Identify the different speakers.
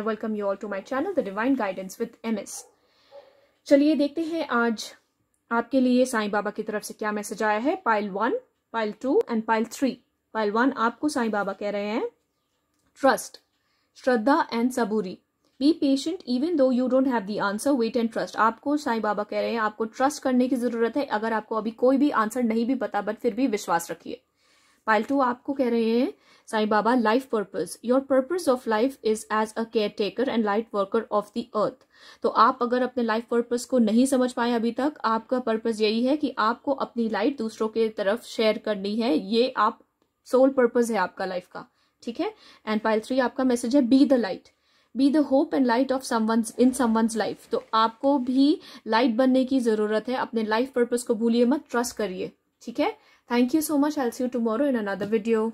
Speaker 1: I welcome you all to my channel the divine guidance with S चलिए देखते हैं आज आपके लिए साईं बाबा की तरफ से क्या मैसेज आया है pile one pile two and pile three pile one आपको साईं बाबा कह रहे हैं trust shraddha and saburi be patient even though you don't have the answer wait and trust आपको साईं बाबा कह रहे हैं आपको ट्रस्ट करने की जरूरत है अगर आपको अभी कोई भी आंसर नहीं भी पता बट फिर भी विश्वास रखिए पाइल टू आपको कह रहे हैं Sai Baba life purpose your purpose of life is as a caretaker and light worker of the earth तो आप अगर अपने लाइफ पर्पस को नहीं समझ पाए अभी तक आपका पर्पस यही है कि आपको अपनी लाइट दूसरों के तरफ शेयर करनी है ये आप सोल पर्पस है आपका लाइफ का ठीक है एंड पाइल थ्री आपका मैसेज है be the light be the hope and light of someone's in someone's life तो आपको भी लाइट बनने की जरूरत है अपने लाइफ पर्पज को भूलिए मत ट्रस्ट करिए ठीक है Thank you so much. I'll see you tomorrow in another video.